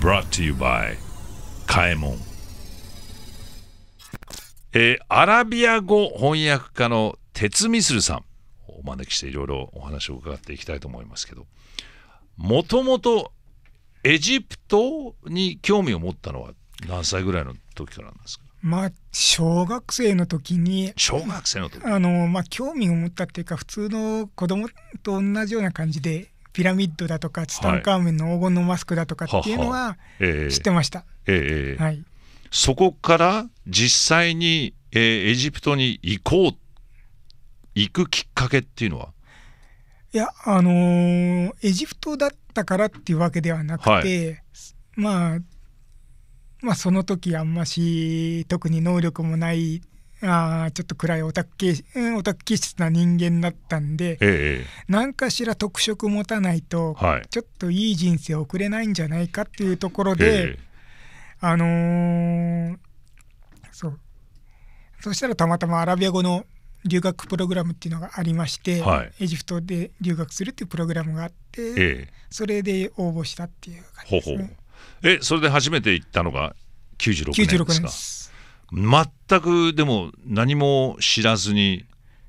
brought to you by カエモンえー、アラビア語翻訳家の鉄ミスルさんお招きしていろいろお話を伺っていきたいと思いますけどもともとエジプトに興味を持ったのは何歳ぐらいの時からなんですかまあ、小学生の時に小学生の時あの、まあ、興味を持ったっていうか普通の子供と同じような感じでピラミッドだとかツタンカーメンの黄金のマスクだとかっていうのは知ってました。そこから実際に、えー、エジプトに行こう行くきっかけっていうのはいやあのー、エジプトだったからっていうわけではなくて、はい、まあまあその時あんまし特に能力もないあちょっと暗いオタク気オタ質な人間だったんで、ええ、何かしら特色持たないと、はい、ちょっといい人生送れないんじゃないかっていうところで、え、あのー、そうそしたらたまたまアラビア語の留学プログラムっていうのがありまして、はい、エジプトで留学するっていうプログラムがあって、それで応募したっていう感じです、ね、ほほえそれで初めて行ったのが96年ですか96年です全くでも何も知らずに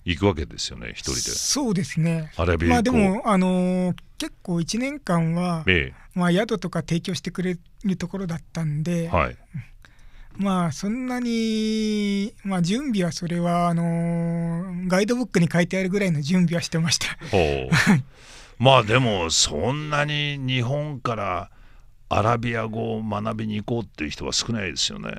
行くわけですよね一人でそうですねまあでもあのー、結構1年間は、ええ、まあ、宿とか提供してくれるところだったんで、はい、まあそんなに、まあ、準備はそれはあのー、ガイドブックに書いてあるぐらいの準備はしてましたまあでもそんなに日本からアラビア語を学びに行こうっていう人は少ないですよね。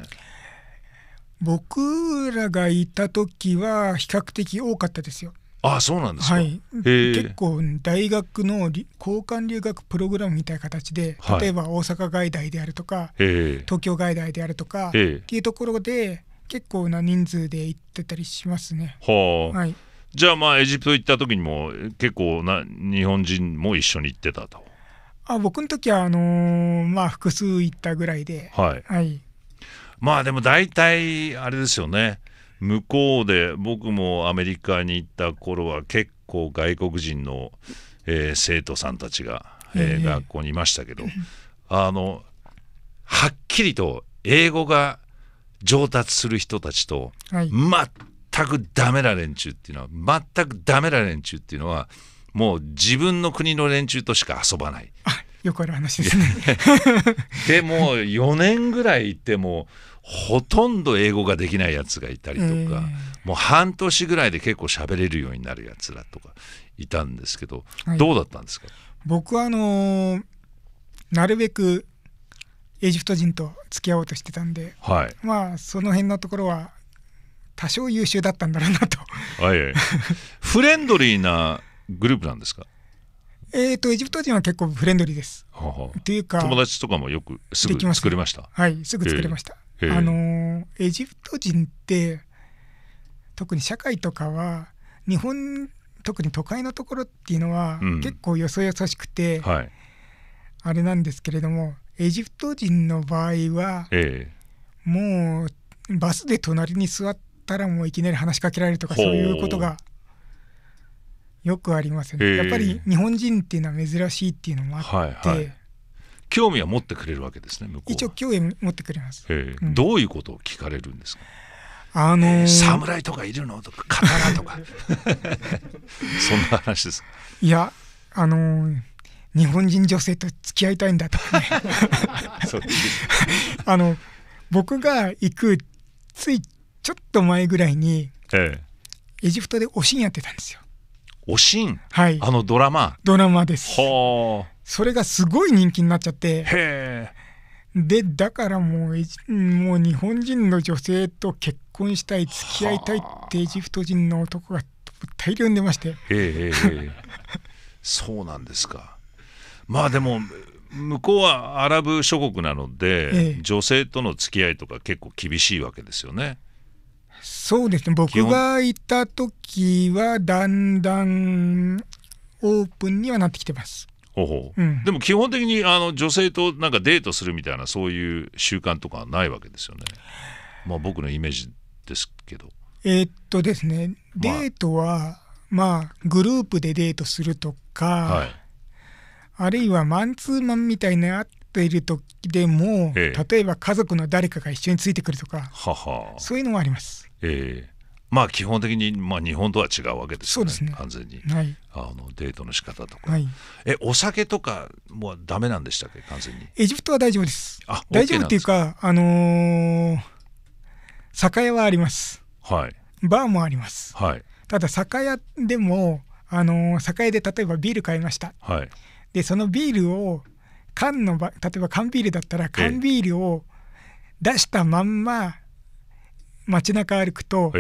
僕らがいた時は比較的多かったですよ。あそうなんですか、はい、結構大学の交換留学プログラムみたいな形で例えば大阪外大であるとか、東京外大であるとかっていうところで結構な人数で行ってたりしますね。はあ、はい、じゃあまあエジプト行った時にも結構な日本人も一緒に行ってたとあ僕の時はあのー、まあ複数行ったぐらいで、はい、はい、まあでも大体あれですよね向こうで僕もアメリカに行った頃は結構外国人の、えー、生徒さんたちが、えー、学校にいましたけど、あのはっきりと英語が上達する人たちと、はい、全くダメな連中っていうのは全くダメな連中っていうのはもう自分の国の連中としか遊ばない。よくある話ですね でも4年ぐらいいてもほとんど英語ができないやつがいたりとか、えー、もう半年ぐらいで結構喋れるようになるやつらとかいたんですけど、はい、どうだったんですか僕はあのー、なるべくエジプト人と付き合おうとしてたんで、はい、まあその辺のところは多少優秀だったんだろうなと、はい、フレンドリーなグループなんですかえーと、エジプト人は結構フレンドリーです。ははっていうか友達とかもよくすぐ作れましたはいすぐ作れました、えーえー、あのエジプト人って特に社会とかは日本特に都会のところっていうのは、うん、結構よそよそしくて、はい、あれなんですけれどもエジプト人の場合は、えー、もうバスで隣に座ったらもういきなり話しかけられるとかそういうことがよくありますねやっぱり日本人っていうのは珍しいっていうのもあって、はいはい、興味は持ってくれるわけですね一応興味持ってくれます、うん、どういうことを聞かれるんですかあのー、侍とかいるのとか刀とか そんな話ですいやあのー、日本人女性と付き合いたいんだとかね あの僕が行くついちょっと前ぐらいに、ええ、エジプトでおしんやってたんですよおしん、はい、あのドラマドラマですそれがすごい人気になっちゃってへでだからもうもう日本人の女性と結婚したい付き合いたいってエジプト人の男が大量に出ましてへえ そうなんですかまあでも向こうはアラブ諸国なので、女性との付き合いとか結構厳しいわけですよね。そうですね僕がいた時はだんだんオープンにはなってきてます。ほうほううん、でも基本的にあの女性となんかデートするみたいなそういう習慣とかはないわけですよね。まあ僕のイメージですけど。えー、っとですねデートは、まあ、まあ、グループでデートするとか、はい、あるいはマンツーマンみたいなている時でも、え例えば家族の誰かが一緒についてくるとかははそういうのもあります。ええまあ基本的に、まあ、日本とは違うわけですよね、ね、完全に、はい、あのデートの仕方とか、はい、えお酒とかもうダメなんでしたっけ完全にエジプトは大丈夫ですあ大丈夫っていうかあのー、酒屋はありますはいバーもあります、はい、ただ酒屋でも、あのー、酒屋で例えばビール買いました、はい、でそのビールを缶の例えば缶ビールだったら缶ビールを出したまんま街中歩くと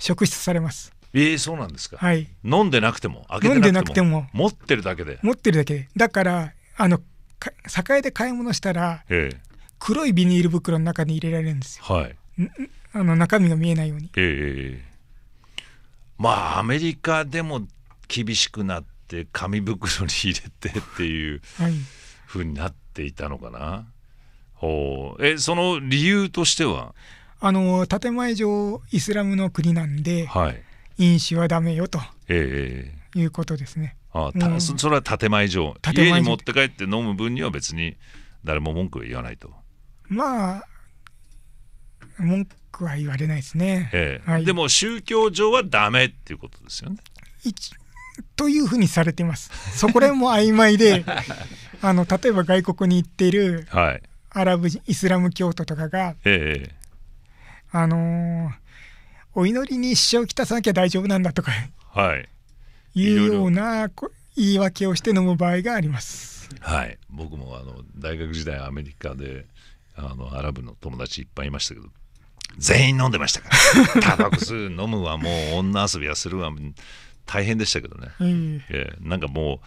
職質されます。ええー、そうなんですか。はい。飲んでなくても、開けてなくても、持ってるだけで。持ってるだけで。だから、あの、栄で買い物したら、ええ、黒いビニール袋の中に入れられるんですよ。はい。あの中身が見えないように。ええー、まあ、アメリカでも厳しくなって、紙袋に入れてっていう。はい。ふうになっていたのかな。ほうえその理由としてはあの建前上イスラムの国なんで、はい、飲酒はダメよと、えいうことですね。ああたそれは建前上家に持って帰って飲む分には別に誰も文句は言わないと。まあ文句は言われないですね、ええはい、でも宗教上はダメっていうことですよね。というふうにされています。そこら辺も曖昧で あの例えば外国に行っているアラブはい、イスラム教徒とかが、ええ、あのー、お祈りに一生をきたさなきゃ大丈夫なんだとか、はい、いうような言い訳をして飲む場合があります。はい、僕もあの大学時代アメリカであのアラブの友達いっぱいいましたけど全員飲んでましたからタバコ吸う飲むはもう女遊びはするわ大変でしたけどね、えー、なんかも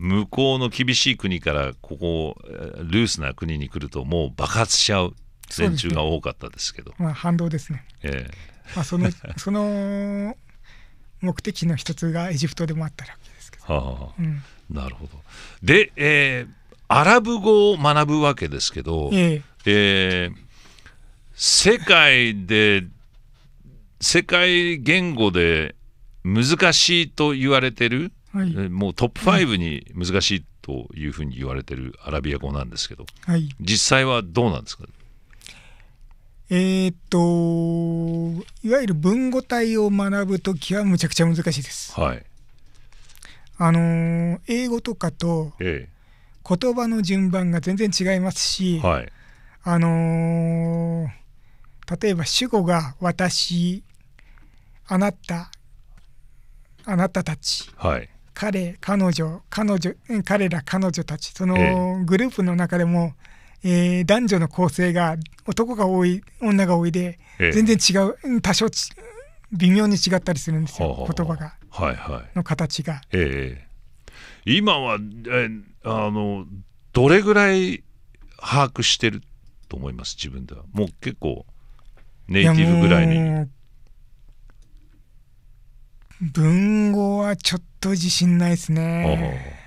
う向こうの厳しい国からここルースな国に来るともう爆発しちゃう連中が多かったですけど、ね、まあ、反動ですね、えーまあ、その その目的の一つがエジプトでもあったわけですけど、はあうん、なるほどで、えー、アラブ語を学ぶわけですけど、えー、えー、世界で世界言語で難しいと言われてる、はい、もうトップ5に難しいというふうに言われてるアラビア語なんですけど、はい、実際はどうなんですかえー、っといわゆる文語体を学ぶ時はむちゃくちゃ難しいです。はい、あのー、英語とかと言葉の順番が全然違いますし、はい、あのー、例えば主語が「私」「あなた」あなたたち、はい、彼彼女彼女彼ら彼女たちそのグループの中でも、えー、えー、男女の構成が男が多い女が多いで、えー、全然違う多少微妙に違ったりするんですよ、はあはあ、言葉が、はいはい、の形が。えー、今は、えー、あのどれぐらい把握してると思います自分ではもう結構ネイティブぐらいに。文語はちょっと自信ないですね。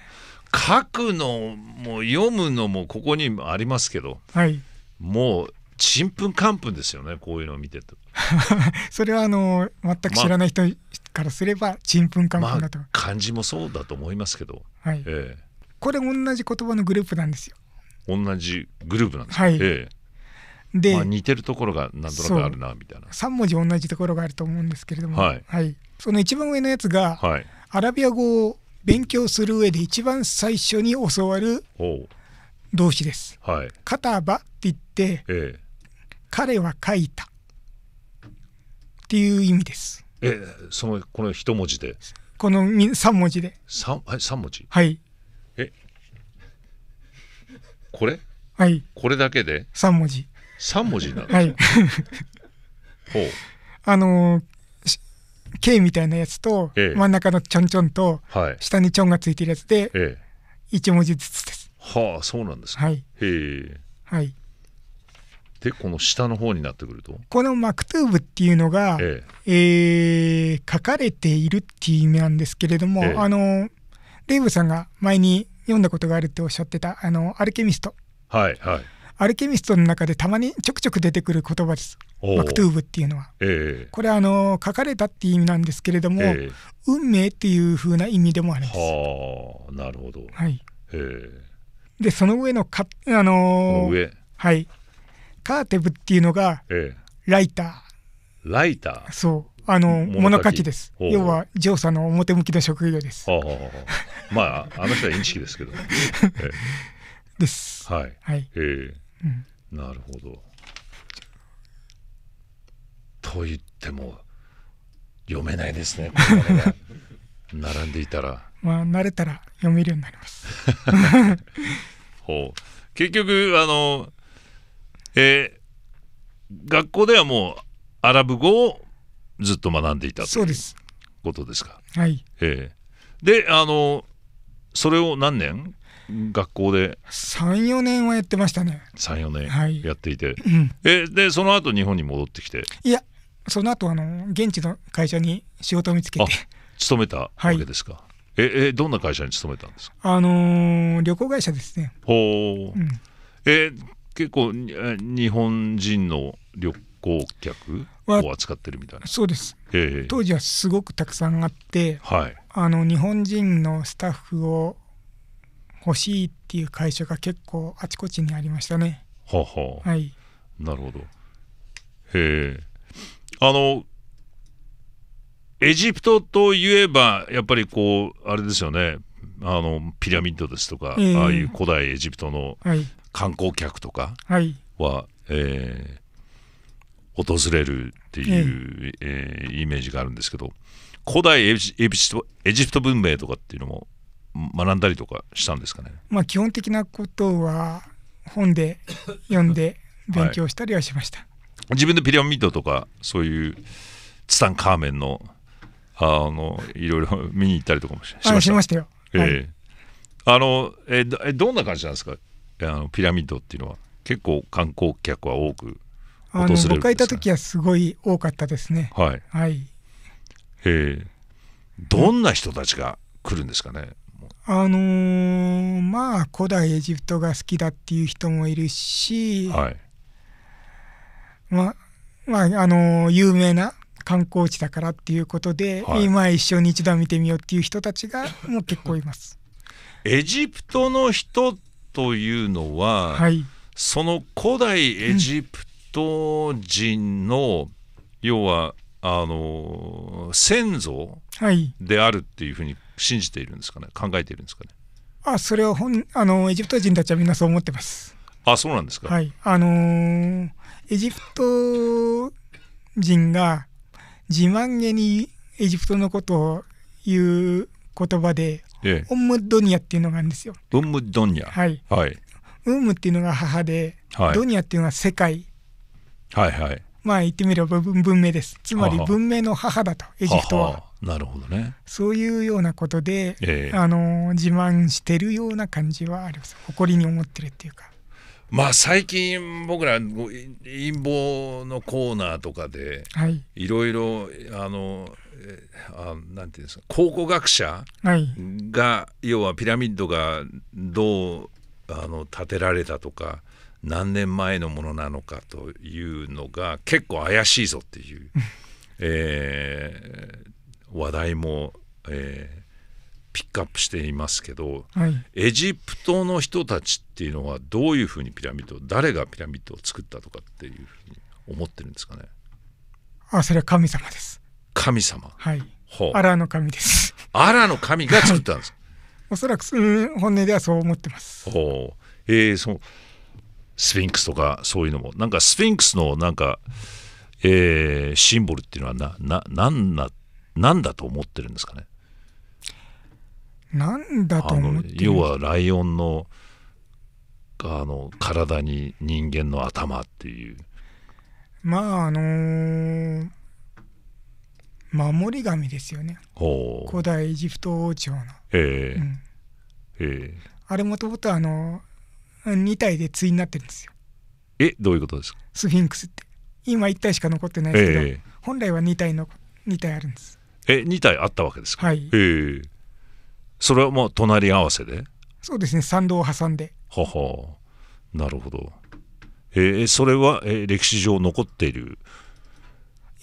書くのも読むのもここにありますけど、はい、もうちんぷんかんぷんですよねこういうのを見てて それはあの全く知らない人からすればちんぷんかんぷんだと、まあ、漢字もそうだと思いますけど、はいええ、これ同じ言葉のグループなんですよ同じグループなんですはい、ええで、まあ、似てるところがなんとなくあるなみたいな3文字同じところがあると思うんですけれども、はい、はい、その一番上のやつが、はい、アラビア語を勉強する上で一番最初に教わる動詞です。はい、カタバって言って、ええ、彼は書いたっていう意味です。え、そのこの一文字で。この三文字で。三はい三文字。はい。え、これ？はい。これだけで？三文字。三文字なの。はい。ほう。あのー、K みたいなやつと、ええ、真ん中のちょんちょんと、はい、下にちょんがついてるやつで、ええ、1文字ずつです。はあそうなんですか。はい、へはい、でこの下の方になってくるとこのマクトゥーブっていうのが、えええー、書かれているっていう意味なんですけれども、あのデイブさんが前に読んだことがあるっておっしゃってた「あのアルケミスト」はいはい、アルケミストの中でたまにちょくちょく出てくる言葉です。マクトゥーブっていうのは。えー、これあの書かれたっていう意味なんですけれども、えー、運命っていう風な意味でもあります。はなるほど。はい。えー、でその上のかあのー、はい。カーテブっていうのが、えライター。ライター。そう。あの物書きです要は上佐の表向きの職業ですまああの人はインチキですけど、えー、ですはい、はいえー、なるほど。と言っても読めないですね。並んでいたら。まあ慣れたら読めるようになります。ほう結局あの、えー、学校ではもうアラブ語をずっと学んでいたそということですか。はい。えー、であのそれを何年学校で34年はやってましたね34年やっていて、はい、えでその後日本に戻ってきていやその後あの現地の会社に仕事を見つけて勤めたわけですか、はい、ええどんな会社に勤めたんですかあのー、旅行会社ですねほう、うん、え結構日本人の旅行客を扱ってるみたいなそうです、えー、当時はすごくたくさんあって、はい、あの日本人のスタッフを欲しいっていう会社が結構あちこちにありましたね。はははい、なるほど。へえ。あのエジプトといえばやっぱりこうあれですよねあのピラミッドですとか、えー、ああいう古代エジプトの観光客とかは、はいえー、訪れるっていう、えー、えー、イメージがあるんですけど古代エジプトエジプト文明とかっていうのも学んだりとかしたんですかね、まあ、基本的なことは本で読んで勉強したりはしました、はい、自分でピラミッドとかそういうツタンカーメンのあのいろいろ見に行ったりとかもしましたしましたよ、えー、あのええどんな感じなんですかあのピラミッドっていうのは結構観光客は多く訪れるんですか、ね、僕がいた時はすごい多かったですねはい、はい、えー、どんな人たちが来るんですかね、あのー、まあ古代エジプトが好きだっていう人もいるし、はい、ままあ、あのー、有名な観光地だからっていうことで、はい、今一生に一度見てみようっていう人たちがもう結構います。エジプトの人というのは、はい、その古代エジプト人の、うん、要はあの先祖であるっていうふうに信じているんですかね考えているんですかねあそれは本あのエジプト人たちはみんなそう思ってますあそうなんですかはいあのー、エジプト人が自慢げにエジプトのことを言う言葉で、ええ、ウンムドニアっていうのがあるんですよウンムドニアはい、はい、ウンムっていうのが母で、はい、ドニアっていうのが世界はいはいまあ言ってみれば文明ですつまり文明の母だとエジプトはなるほどねそういうようなことで、えー、あの自慢してるような感じはあります誇りに思ってるっていうか。まあ最近僕ら陰謀のコーナーとかでいろいろあのあなんていうんですか考古学者が要はピラミッドがどうあの建てられたとか何年前のものなのかというのが結構怪しいぞっていう、えー、話題も、えー、ピックアップしていますけど、はい、エジプトの人たちっていうのはどういうふうにピラミッド誰がピラミッドを作ったとかっていうふうに思ってるんですかねあそれは神様です神様はいほアラの神ですアラの神が作ったんです、はい、おそらく、うん、本音ではそう思ってますほうえー、そのスフィンクスとかそういうのもなんかスフィンクスのなんか、えー、シンボルっていうのはなな何だった何だと思ってるんですかねなんだと思ってる要はライオンのあの体に人間の頭っていうまああのー、守り神ですよね古代エジプト王朝のええあれもともとあの2体で対になってるんですよえどういうことですかスフィンクスって今1体しか残ってないですけど、えー、本来は2体の2体あるんですえ2体あったわけですか、はい、えそれはもう隣り合わせでそうですね参道を挟んでははなるほどえそれは、え歴史上残っている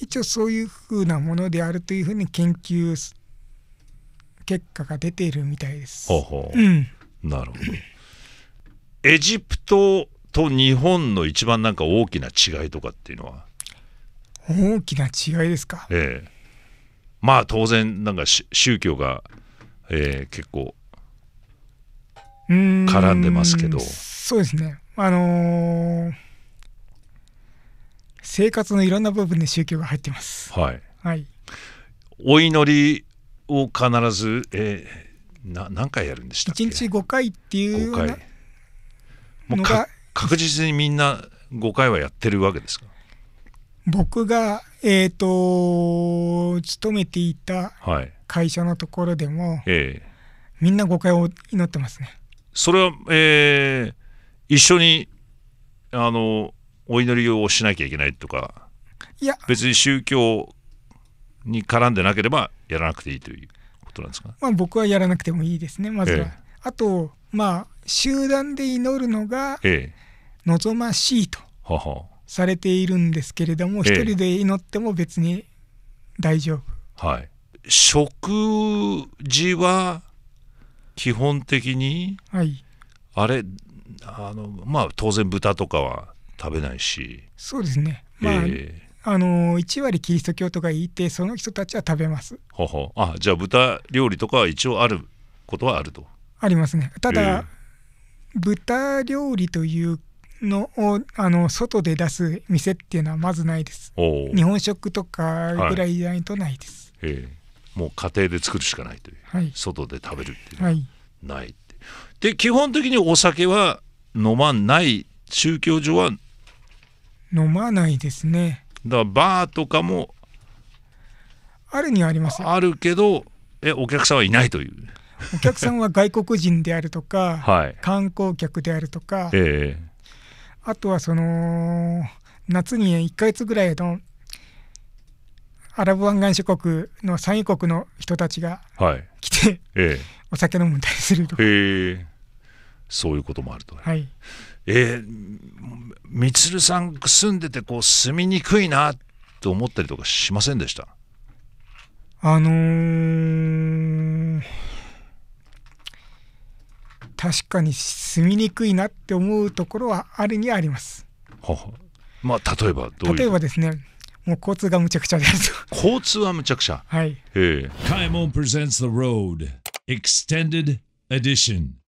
一応そういうふうなものであるというふうに研究結果が出ているみたいです。ほうほうん、なるほど。エジプトと日本の一番なんか大きな違いとかっていうのは大きな違いですか、ええ、まあ当然なんか宗教が、えー、結構絡んでますけどそうですねあのー、生活のいろんな部分で宗教が入ってますはい、はい、お祈りを必ず、えー、な何回やるんでしたっけ1日5回っていうようなもう確実にみんな5回はやってるわけですか僕が、えーと、勤めていた会社のところでも、はいえー、みんな誤解を祈ってますね。それは、えー、一緒にあのお祈りをしなきゃいけないとかいや別に宗教に絡んでなければやらなくていいということなんですか、まあ、僕はやらなくてもいいですねまずは。えー、あとまあ集団で祈るのが望ましいと。ははされているんですけれども、ええ、一人で祈っても別に大丈夫。はい、食事は基本的に、はい、あれあのまあ当然豚とかは食べないしそうですね、まあ、えー、あの1割キリスト教徒がいてその人たちは食べますほほあじゃあ豚料理とかは一応あることはあるとありますねただ、えー、豚料理というのをあの外で出す店っていうのはまずないです日本食とかぐらいじゃないとないです、はい、もう家庭で作るしかないという、はい、外で食べるっていうのはないって、はい、で基本的にお酒は飲まない宗教上は飲まないですねだからバーとかもあるにはありますあるけどえお客さんはいないというお客さんは外国人であるとか、はい、観光客であるとか、ええーあとはその夏に1ヶ月ぐらいのアラブ湾岸諸国の産油国の人たちが来て、はい、お酒飲むんだりするとか、そういうこともあると、はいえー、みつるさん住んでてこう住みにくいなと思ったりとかしませんでしたあのー、確かに住みにくいなって思うところはあるにあります。ははまあ例えばどういう例えばですねもう交通がむちゃくちゃです。交通はむちゃくちゃはいええカイモン presents the road extended edition